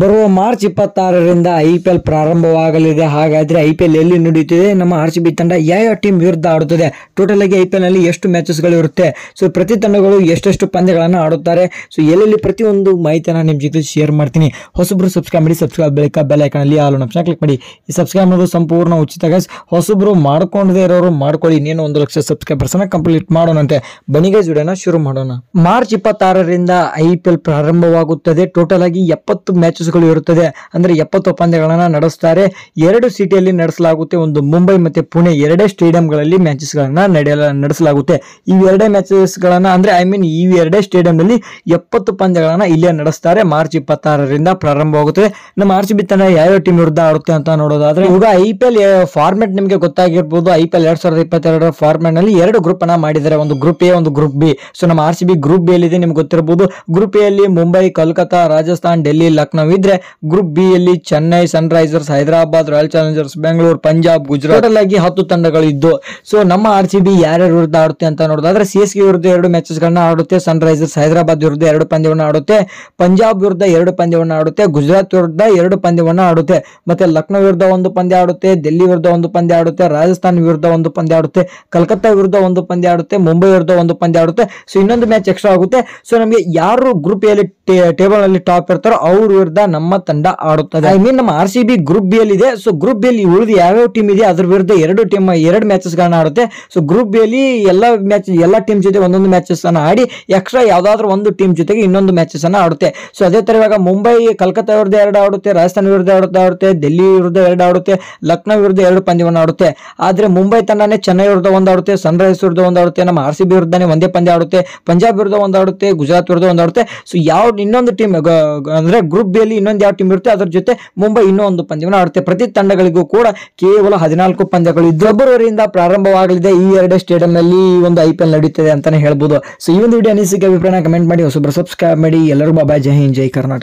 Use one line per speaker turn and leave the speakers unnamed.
ಬರುವ ಮಾರ್ಚ್ ಇಪ್ಪತ್ತಾರರಿಂದ I P L ಪ್ರಾರಂಭವಾಗಲಿದೆ ಹಾಗಾದರೆ ಐ ಪಿ ಎಲ್ ಎಲ್ಲಿ ನಡೆಯುತ್ತಿದೆ ನಮ್ಮ ಆರ್ ಸಿ ಬಿ ತಂಡ ಯಾವ ಟೀಮ್ ವಿರುದ್ಧ ಆಡುತ್ತದೆ ಟೋಟಲ್ ಆಗಿ ಐ ಪಿ ನಲ್ಲಿ ಎಷ್ಟು ಮ್ಯಾಚಸ್ಗಳು ಇರುತ್ತೆ ಸೊ ಪ್ರತಿ ತಂಡಗಳು ಎಷ್ಟೆಷ್ಟು ಪಂದ್ಯಗಳನ್ನು ಆಡುತ್ತಾರೆ ಸೊ ಎಲ್ಲೆಲ್ಲಿ ಪ್ರತಿಯೊಂದು ಮಾಹಿತಿಯನ್ನು ನಿಮ್ಮ ಜೊತೆ ಶೇರ್ ಮಾಡ್ತೀನಿ ಹೊಸಬ್ರು ಸಬ್ಸ್ಕ್ರೈಬ್ ಮಾಡಿ ಸಬ್ಸ್ಕ್ರೈಬ್ ಬಳಿಕ ಅಲ್ಲಿ ಆಲ್ ಆಪ್ಷನ್ ಕ್ಲಿಕ್ ಮಾಡಿ ಈ ಸಬ್ಸ್ಕ್ರೈಬ್ ಮಾಡೋದು ಸಂಪೂರ್ಣ ಉಚಿತ ಗೈಸ್ ಹೊಸಬ್ರು ಮಾಡ್ಕೊಂಡದೇ ಇರೋರು ಮಾಡ್ಕೊಳ್ಳಿ ಇನ್ನೇನು ಒಂದು ಲಕ್ಷ ಸಬ್ಸ್ಕ್ರೈಬರ್ಸನ್ನು ಕಂಪ್ಲೀಟ್ ಮಾಡೋಣಂತೆ ಬನಿಗೆ ಜುಡನ ಶುರು ಮಾಡೋಣ ಮಾರ್ಚ್ ಇಪ್ಪತ್ತಾರರಿಂದ ಐ ಪಿ ಎಲ್ ಪ್ರಾರಂಭವಾಗುತ್ತದೆ ಟೋಟಲ್ ಆಗಿ ಎಪ್ಪತ್ತು ಮ್ಯಾಚ್ ಮ್ಯಾಚಸ್ಗಳು ಇರುತ್ತದೆ ಅಂದ್ರೆ ಎಪ್ಪತ್ತು ಒಪ್ಪಂದಗಳನ್ನು ನಡೆಸುತ್ತಾರೆ ಎರಡು ಸಿಟಿಯಲ್ಲಿ ನಡೆಸಲಾಗುತ್ತೆ ಒಂದು ಮುಂಬೈ ಮತ್ತೆ ಪುಣೆ ಎರಡೇ ಸ್ಟೇಡಿಯಂಗಳಲ್ಲಿ ಮ್ಯಾಚಸ್ಗಳನ್ನು ನಡೆಯಲ ನಡೆಸಲಾಗುತ್ತೆ ಇವೆರಡೇ ಮ್ಯಾಚಸ್ಗಳನ್ನು ಅಂದ್ರೆ ಐ ಮೀನ್ ಈ ಎರಡೇ ಸ್ಟೇಡಿಯಂನಲ್ಲಿ ಎಪ್ಪತ್ತು ಪಂದ್ಯಗಳನ್ನ ಇಲ್ಲಿ ನಡೆಸ್ತಾರೆ ಮಾರ್ಚ್ ಇಪ್ಪತ್ತಾರರಿಂದ ಪ್ರಾರಂಭವಾಗುತ್ತದೆ ನಮ್ಮ ಆರ್ ಸಿ ಬಿ ತನ್ನ ಯಾವ್ಯಾವ ಟೀಮ್ ವಿರುದ್ಧ ಆಡುತ್ತೆ ಅಂತ ನೋಡೋದಾದ್ರೆ ಇವಾಗ ಐ ಪಿ ಎಲ್ ಫಾರ್ಮೆಟ್ ನಿಮಗೆ ಗೊತ್ತಾಗಿರ್ಬೋದು ಐ ಪಿ ಎಲ್ ಎರಡ್ ಸಾವಿರದ ಇಪ್ಪತ್ತೆರಡರ ಫಾರ್ಮೆಟ್ ನಲ್ಲಿ ಎರಡು ಗ್ರೂಪ್ ಅನ್ನ ಮಾಡಿದ್ದಾರೆ ಒಂದು ಗ್ರೂಪ್ ಎ ಒಂದು ಗ್ರೂಪ್ ಬಿ ಸೊ ನಮ್ಮ R C B group B ಅಲ್ಲಿ ನಿಮ್ಗೆ ಗೊತ್ತಿರಬಹುದು ಗ್ರೂಪ್ ಎ ಅಲ್ಲಿ ಮುಂಬೈ ಕೋಲ್ಕತ್ತಾ ರಾಜಸ್ಥಾನ್ ಡೆಲ್ಲಿ ಲಕ್ನೋ ಇದ್ರೆ ಗ್ರೂಪ್ ಬಿ ಯಲ್ಲಿ Chennai Sunrisers Hyderabad royal challengers Bengaluru Punjab Gujarat ಆಗಿ ಹತ್ತು ತಂಡಗಳು ಇದ್ದು ಸೊ ನಮ್ಮ ಆರ್ ಸಿ ಬಿ ಯಾರ್ಯಾರು ವಿರುದ್ಧ ಆಡುತ್ತೆ ಅಂತ ನೋಡೋದಾದ್ರೆ ಸಿ ಎಸ್ ಕೆ ವಿರುದ್ಧ ಎರಡು ಮ್ಯಾಚಸ್ ಗಳನ್ನ ಆಡುತ್ತೆ ಸನ್ ರೈಸರ್ಸ್ ಹೈದರಾಬಾದ್ ವಿರುದ್ಧ ಎರಡು ಪಂದ್ಯವನ್ನು ಆಡುತ್ತೆ ಪಂಜಾಬ್ ವಿರುದ್ಧ ಎರಡು ಪಂದ್ಯವನ್ನು ಆಡುತ್ತೆ ಗುಜರಾತ್ ವಿರುದ್ಧ ಎರಡು ಪಂದ್ಯವನ್ನು ಆಡುತ್ತೆ ಮತ್ತೆ ಲಕ್ನೋ ವಿರುದ್ಧ ಒಂದು ಪಂದ್ಯ ಆಡುತ್ತೆ ಡೆಲ್ಲಿ ವಿರುದ್ಧ ಒಂದು ಪಂದ್ಯ ಆಡುತ್ತೆ ರಾಜಸ್ಥಾನ್ ವಿರುದ್ಧ ಒಂದು ಪಂದ್ಯ ಆಡುತ್ತೆ ಕಲ್ಕತ್ತಾ ವಿರುದ್ಧ ಒಂದು ಪಂದ್ಯ ಆಡುತ್ತೆ ಮುಂಬೈ ವಿರುದ್ಧ ಒಂದು ಪಂದ್ಯ ಆಡುತ್ತೆ ಸೊ ಇನ್ನೊಂದು ಮ್ಯಾಚ್ ಎಕ್ಸ್ಟ್ರಾ ಆಗುತ್ತೆ ಸೊ ನಮಗೆ ಯಾರು ಗ್ರೂಪ್ ಎಲ್ಲಿ ಟೇಬಲ್ ನಲ್ಲಿ ಟಾಪ್ ಇರ್ತಾರೋ ಅವ್ರ ವಿರುದ್ಧ ನಮ್ಮ ತಂಡ ಆಡುತ್ತದೆ ಐ ಮೀನ್ ನಮ್ಮ R C B group B ಅಲ್ಲಿ ಇದೆ ಸೊ ಗ್ರೂಪ್ ಬಿ ಅಲ್ಲಿ ಯಾವ ಯಾವ್ಯಾವ ಟೀಮ್ ಇದೆ ಅದ್ರ ವಿರುದ್ಧ ಎರಡು ಟೀಮ್ ಎರಡು ಮ್ಯಾಚಸ್ ಗಳನ್ನ ಆಡುತ್ತೆ ಸೊ ಗ್ರೂಪ್ ಬಿ ಅಲ್ಲಿ ಎಲ್ಲ ಮ್ಯಾಚ್ ಎಲ್ಲ ಟೀಮ್ ಜೊತೆ ಒಂದೊಂದು ಮ್ಯಾಚಸ್ ಅನ್ನ ಆಡಿ ಎಕ್ಸ್ಟ್ರಾ ಯಾವ್ದಾದ್ರು ಒಂದು ಟೀಮ್ ಜೊತೆಗೆ ಇನ್ನೊಂದು ಮ್ಯಾಚಸ್ ಅನ್ನ ಆಡುತ್ತೆ ಸೊ ಅದೇ ತರ ಇವಾಗ ಮುಂಬೈ ಕಲ್ಕತ್ತಾ ವಿರುದ್ಧ ಎರಡು ಆಡುತ್ತೆ ರಾಜಸ್ಥಾನ ವಿರುದ್ಧ ಎರಡು ಆಡುತ್ತೆ ದೆಲ್ಲಿ ವಿರುದ್ಧ ಎರಡು ಆಡುತ್ತೆ ಲಕ್ನೋ ವಿರುದ್ಧ ಎರಡು ಪಂದ್ಯವನ್ನು ಆಡುತ್ತೆ ಆದ್ರೆ ಮುಂಬೈ ತಂಡನೇ ಚೆನ್ನೈ ವಿರುದ್ಧ ಒಂದಾಡುತ್ತೆ ಆಡುತ್ತೆ ಸನ್ ರೈಸ್ ವಿರುದ್ಧ ಒಂದಾಡುತ್ತೆ ಆಡುತ್ತೆ ನಮ್ಮ ಆರ್ ಸಿ ಬಿ ವಿರುದ್ಧನೇ ಒಂದೇ ಪಂದ್ಯ ಆಡುತ್ತೆ ಪಂಜಾಬ್ ವಿರುದ್ಧ ಒಂದಾಡುತ್ತೆ ಆಡುತ್ತೆ ಗುಜರಾತ್ ವಿರುದ್ಧ ಒಂದಾಡುತ್ತೆ ಆಡುತ್ತೆ ಸೊ ಯಾವ ಇನ್ನೊಂದು ಟೀಮ್ ಅಂದ್ರೆ ಗ್ರೂಪ್ ಬಿ ಇನ್ನೊಂದು ಯಾವ ಟೀಮ್ ಇರುತ್ತೆ ಅದರ ಜೊತೆ ಮುಂಬೈ ಇನ್ನೂ ಒಂದು ಪಂದ್ಯವನ್ನು ಆಡುತ್ತೆ ಪ್ರತಿ ತಂಡಗಳಿಗೂ ಕೂಡ ಕೇವಲ ಹದಿನಾಲ್ಕು ಪಂದ್ಯಗಳು ಫೆಬ್ರವರಿಯಿಂದ ಪ್ರಾರಂಭವಾಗಲಿದೆ ಈ ಎರಡೇ ಸ್ಟೇಡಿಯಂ ಈ ಒಂದು ಐ ಪಿ ಎಲ್ ನಡೀತದೆ ಅಂತಾನೆ ಹೇಳ್ಬೋದು ಸೊ ಈ ಒಂದು ವಿಡಿಯೋ ಅನಿಸಿಕೆ ಅಭಿಪ್ರಾಯ ಕಮೆಂಟ್ ಮಾಡಿ ಹೊಸಬ್ರು ಸಬ್ಸ್ಕ್ರೈಬ್ ಮಾಡಿ ಎಲ್ಲರೂ ಬಾಬಾ ಜೈ ಹಿಂದ್ ಜೈ ಕರ್ನಾಟಕ